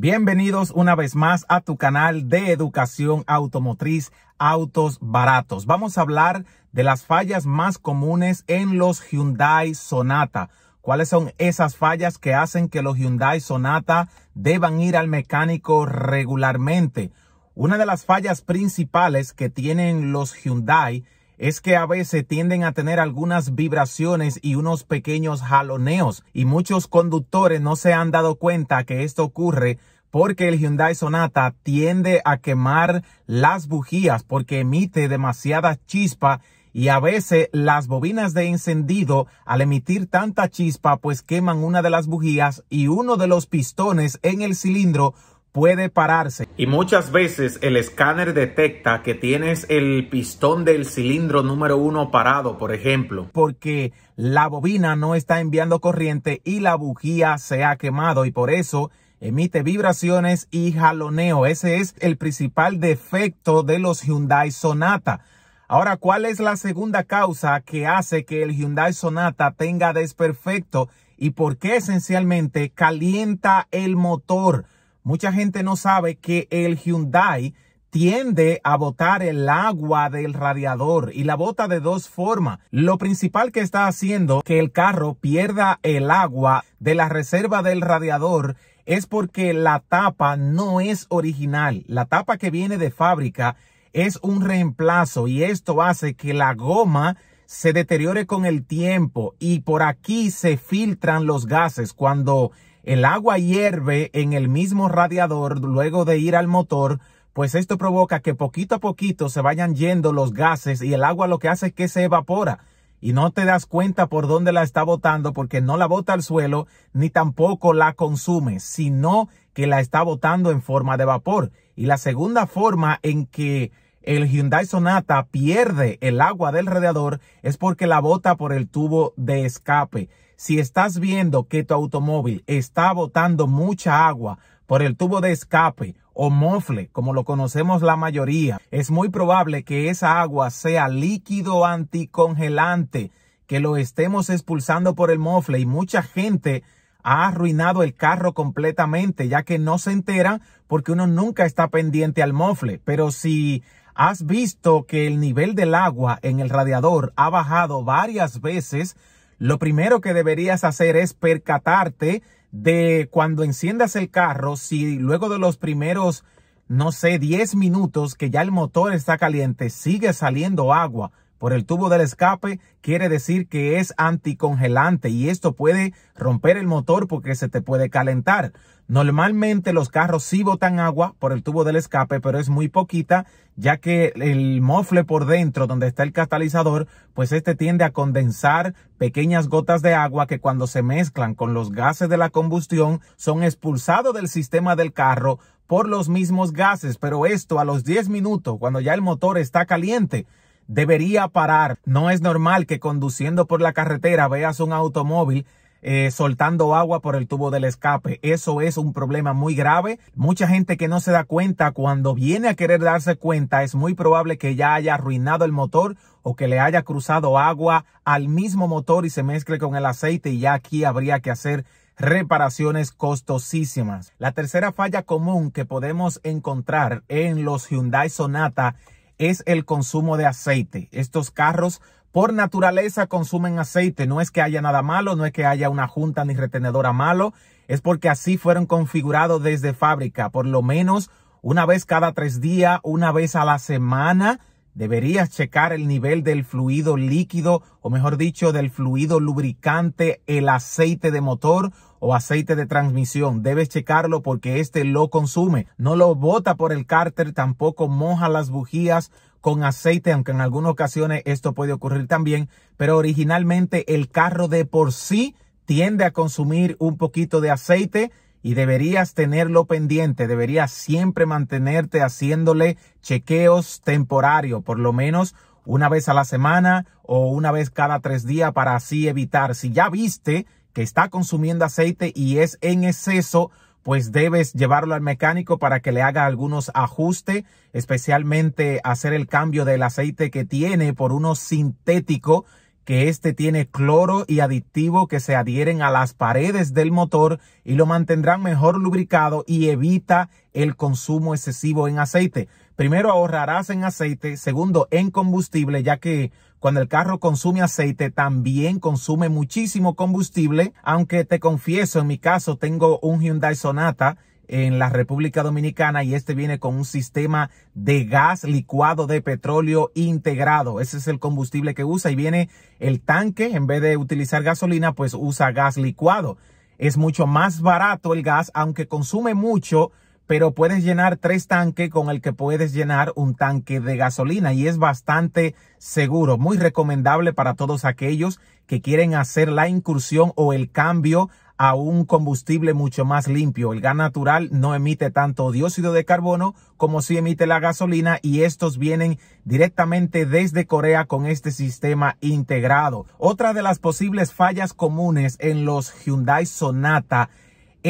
Bienvenidos una vez más a tu canal de educación automotriz Autos Baratos. Vamos a hablar de las fallas más comunes en los Hyundai Sonata. ¿Cuáles son esas fallas que hacen que los Hyundai Sonata deban ir al mecánico regularmente? Una de las fallas principales que tienen los Hyundai es que a veces tienden a tener algunas vibraciones y unos pequeños jaloneos y muchos conductores no se han dado cuenta que esto ocurre porque el Hyundai Sonata tiende a quemar las bujías porque emite demasiada chispa y a veces las bobinas de encendido al emitir tanta chispa pues queman una de las bujías y uno de los pistones en el cilindro puede pararse. Y muchas veces el escáner detecta que tienes el pistón del cilindro número uno parado, por ejemplo. Porque la bobina no está enviando corriente y la bujía se ha quemado y por eso emite vibraciones y jaloneo. Ese es el principal defecto de los Hyundai Sonata. Ahora, ¿cuál es la segunda causa que hace que el Hyundai Sonata tenga desperfecto y por qué esencialmente calienta el motor? Mucha gente no sabe que el Hyundai tiende a botar el agua del radiador y la bota de dos formas. Lo principal que está haciendo que el carro pierda el agua de la reserva del radiador es porque la tapa no es original. La tapa que viene de fábrica es un reemplazo y esto hace que la goma se deteriore con el tiempo y por aquí se filtran los gases cuando el agua hierve en el mismo radiador luego de ir al motor, pues esto provoca que poquito a poquito se vayan yendo los gases y el agua lo que hace es que se evapora y no te das cuenta por dónde la está botando porque no la bota al suelo ni tampoco la consume, sino que la está botando en forma de vapor. Y la segunda forma en que el Hyundai Sonata pierde el agua del radiador es porque la bota por el tubo de escape. Si estás viendo que tu automóvil está botando mucha agua por el tubo de escape o mofle, como lo conocemos la mayoría, es muy probable que esa agua sea líquido anticongelante, que lo estemos expulsando por el mofle y mucha gente ha arruinado el carro completamente, ya que no se entera porque uno nunca está pendiente al mofle. Pero si has visto que el nivel del agua en el radiador ha bajado varias veces, lo primero que deberías hacer es percatarte de cuando enciendas el carro, si luego de los primeros, no sé, 10 minutos que ya el motor está caliente, sigue saliendo agua por el tubo del escape quiere decir que es anticongelante y esto puede romper el motor porque se te puede calentar. Normalmente los carros sí botan agua por el tubo del escape, pero es muy poquita, ya que el mofle por dentro donde está el catalizador, pues este tiende a condensar pequeñas gotas de agua que cuando se mezclan con los gases de la combustión son expulsados del sistema del carro por los mismos gases, pero esto a los 10 minutos, cuando ya el motor está caliente, debería parar. No es normal que conduciendo por la carretera veas un automóvil eh, soltando agua por el tubo del escape. Eso es un problema muy grave. Mucha gente que no se da cuenta, cuando viene a querer darse cuenta, es muy probable que ya haya arruinado el motor o que le haya cruzado agua al mismo motor y se mezcle con el aceite y ya aquí habría que hacer reparaciones costosísimas. La tercera falla común que podemos encontrar en los Hyundai Sonata es el consumo de aceite. Estos carros por naturaleza consumen aceite. No es que haya nada malo, no es que haya una junta ni retenedora malo. Es porque así fueron configurados desde fábrica. Por lo menos una vez cada tres días, una vez a la semana, deberías checar el nivel del fluido líquido, o mejor dicho, del fluido lubricante, el aceite de motor o aceite de transmisión. Debes checarlo porque este lo consume. No lo bota por el cárter, tampoco moja las bujías con aceite, aunque en algunas ocasiones esto puede ocurrir también. Pero originalmente el carro de por sí tiende a consumir un poquito de aceite y deberías tenerlo pendiente, deberías siempre mantenerte haciéndole chequeos temporarios, por lo menos una vez a la semana o una vez cada tres días para así evitar. Si ya viste está consumiendo aceite y es en exceso, pues debes llevarlo al mecánico para que le haga algunos ajustes, especialmente hacer el cambio del aceite que tiene por uno sintético, que este tiene cloro y aditivo que se adhieren a las paredes del motor y lo mantendrán mejor lubricado y evita el consumo excesivo en aceite. Primero ahorrarás en aceite, segundo en combustible, ya que cuando el carro consume aceite, también consume muchísimo combustible, aunque te confieso, en mi caso tengo un Hyundai Sonata en la República Dominicana y este viene con un sistema de gas licuado de petróleo integrado. Ese es el combustible que usa y viene el tanque, en vez de utilizar gasolina, pues usa gas licuado. Es mucho más barato el gas, aunque consume mucho, pero puedes llenar tres tanques con el que puedes llenar un tanque de gasolina y es bastante seguro, muy recomendable para todos aquellos que quieren hacer la incursión o el cambio a un combustible mucho más limpio. El gas natural no emite tanto dióxido de carbono como si emite la gasolina y estos vienen directamente desde Corea con este sistema integrado. Otra de las posibles fallas comunes en los Hyundai Sonata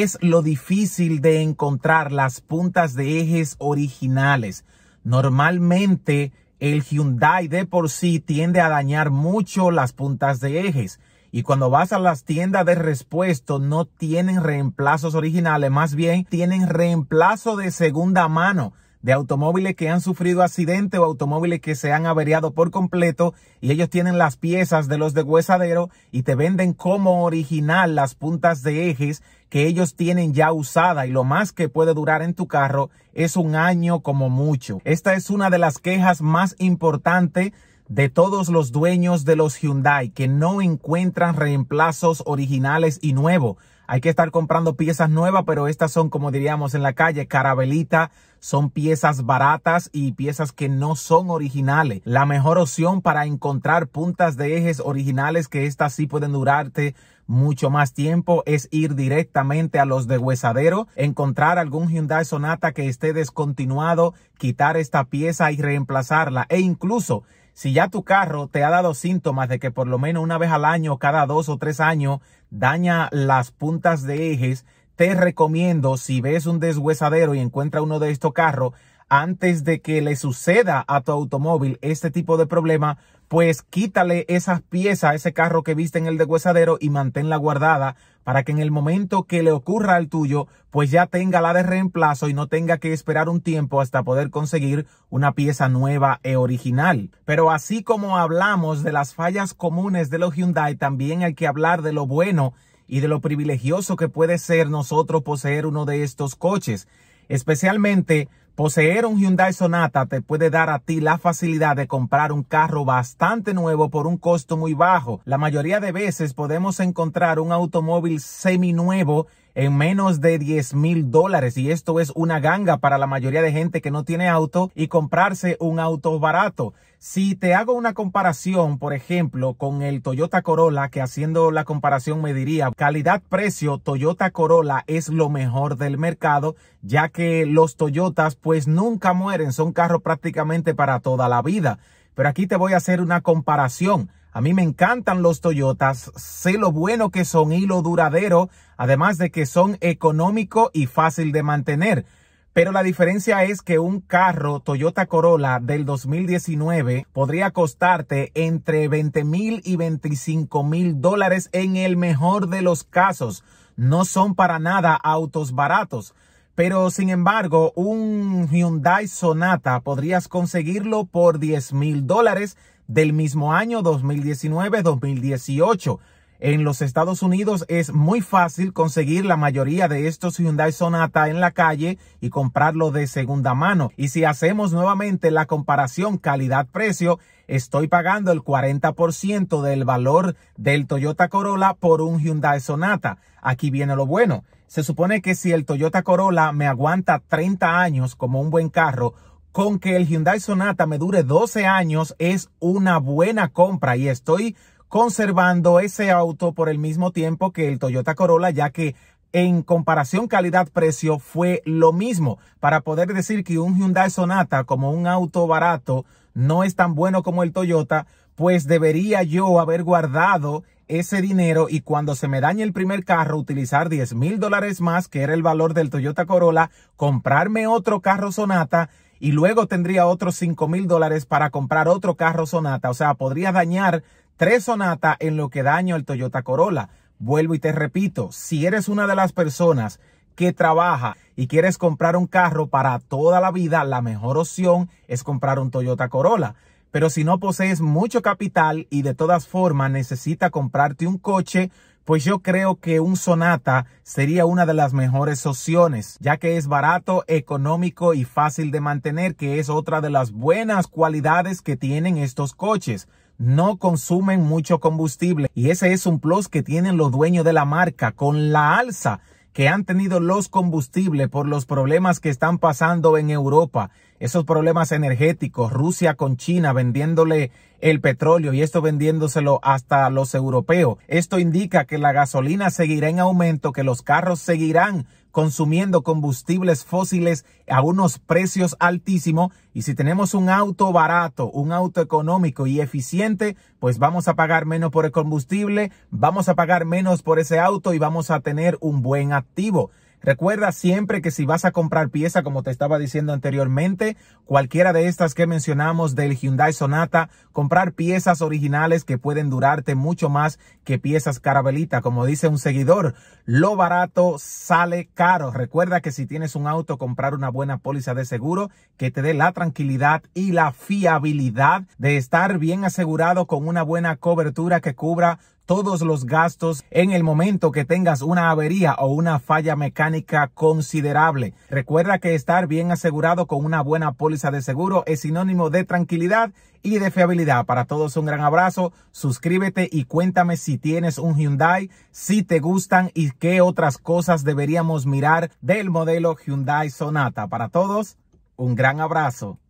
es lo difícil de encontrar las puntas de ejes originales. Normalmente el Hyundai de por sí tiende a dañar mucho las puntas de ejes. Y cuando vas a las tiendas de repuesto no tienen reemplazos originales, más bien tienen reemplazo de segunda mano de automóviles que han sufrido accidente o automóviles que se han averiado por completo y ellos tienen las piezas de los de huesadero y te venden como original las puntas de ejes que ellos tienen ya usada y lo más que puede durar en tu carro es un año como mucho. Esta es una de las quejas más importantes de todos los dueños de los Hyundai que no encuentran reemplazos originales y nuevos hay que estar comprando piezas nuevas, pero estas son, como diríamos en la calle, carabelita, son piezas baratas y piezas que no son originales. La mejor opción para encontrar puntas de ejes originales que estas sí pueden durarte mucho más tiempo es ir directamente a los de huesadero, encontrar algún Hyundai Sonata que esté descontinuado, quitar esta pieza y reemplazarla e incluso si ya tu carro te ha dado síntomas de que por lo menos una vez al año, cada dos o tres años, daña las puntas de ejes, te recomiendo si ves un deshuesadero y encuentra uno de estos carros, antes de que le suceda a tu automóvil este tipo de problema, pues quítale esas piezas a ese carro que viste en el deshuesadero y manténla guardada para que en el momento que le ocurra al tuyo, pues ya tenga la de reemplazo y no tenga que esperar un tiempo hasta poder conseguir una pieza nueva e original. Pero así como hablamos de las fallas comunes de los Hyundai, también hay que hablar de lo bueno y de lo privilegioso que puede ser nosotros poseer uno de estos coches, especialmente Poseer un Hyundai Sonata te puede dar a ti la facilidad de comprar un carro bastante nuevo por un costo muy bajo. La mayoría de veces podemos encontrar un automóvil semi-nuevo, en menos de 10 mil dólares y esto es una ganga para la mayoría de gente que no tiene auto y comprarse un auto barato. Si te hago una comparación, por ejemplo, con el Toyota Corolla, que haciendo la comparación me diría, calidad-precio, Toyota Corolla es lo mejor del mercado, ya que los Toyotas pues nunca mueren, son carros prácticamente para toda la vida. Pero aquí te voy a hacer una comparación. A mí me encantan los Toyotas, sé lo bueno que son y lo duradero, además de que son económico y fácil de mantener. Pero la diferencia es que un carro Toyota Corolla del 2019 podría costarte entre 20 mil y 25 mil dólares en el mejor de los casos. No son para nada autos baratos. Pero sin embargo, un Hyundai Sonata podrías conseguirlo por 10 mil dólares del mismo año 2019-2018. En los Estados Unidos es muy fácil conseguir la mayoría de estos Hyundai Sonata en la calle y comprarlo de segunda mano. Y si hacemos nuevamente la comparación calidad-precio, estoy pagando el 40% del valor del Toyota Corolla por un Hyundai Sonata. Aquí viene lo bueno. Se supone que si el Toyota Corolla me aguanta 30 años como un buen carro, con que el Hyundai Sonata me dure 12 años es una buena compra y estoy conservando ese auto por el mismo tiempo que el Toyota Corolla, ya que en comparación calidad-precio fue lo mismo. Para poder decir que un Hyundai Sonata como un auto barato no es tan bueno como el Toyota, pues debería yo haber guardado ese dinero y cuando se me dañe el primer carro utilizar 10 mil dólares más, que era el valor del Toyota Corolla, comprarme otro carro Sonata y luego tendría otros 5 mil dólares para comprar otro carro Sonata. O sea, podría dañar tres Sonata en lo que daño el Toyota Corolla. Vuelvo y te repito, si eres una de las personas que trabaja y quieres comprar un carro para toda la vida, la mejor opción es comprar un Toyota Corolla. Pero si no posees mucho capital y de todas formas necesita comprarte un coche, pues yo creo que un Sonata sería una de las mejores opciones, ya que es barato, económico y fácil de mantener, que es otra de las buenas cualidades que tienen estos coches no consumen mucho combustible y ese es un plus que tienen los dueños de la marca con la alza que han tenido los combustibles por los problemas que están pasando en Europa, esos problemas energéticos, Rusia con China vendiéndole el petróleo y esto vendiéndoselo hasta los europeos. Esto indica que la gasolina seguirá en aumento, que los carros seguirán consumiendo combustibles fósiles a unos precios altísimos y si tenemos un auto barato, un auto económico y eficiente, pues vamos a pagar menos por el combustible, vamos a pagar menos por ese auto y vamos a tener un buen activo. Recuerda siempre que si vas a comprar pieza, como te estaba diciendo anteriormente, cualquiera de estas que mencionamos del Hyundai Sonata, comprar piezas originales que pueden durarte mucho más que piezas carabelita. Como dice un seguidor, lo barato sale caro. Recuerda que si tienes un auto, comprar una buena póliza de seguro que te dé la tranquilidad y la fiabilidad de estar bien asegurado con una buena cobertura que cubra todos los gastos en el momento que tengas una avería o una falla mecánica considerable. Recuerda que estar bien asegurado con una buena póliza de seguro es sinónimo de tranquilidad y de fiabilidad. Para todos un gran abrazo, suscríbete y cuéntame si tienes un Hyundai, si te gustan y qué otras cosas deberíamos mirar del modelo Hyundai Sonata. Para todos, un gran abrazo.